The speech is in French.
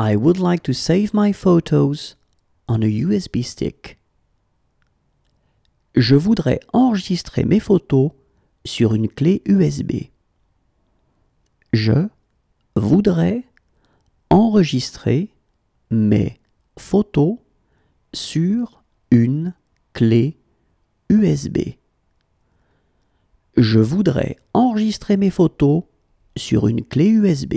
I would like to save my photos on a USB stick. Je voudrais enregistrer mes photos sur une clé USB. Je voudrais enregistrer mes photos sur une clé USB. Je voudrais enregistrer mes photos sur une clé USB.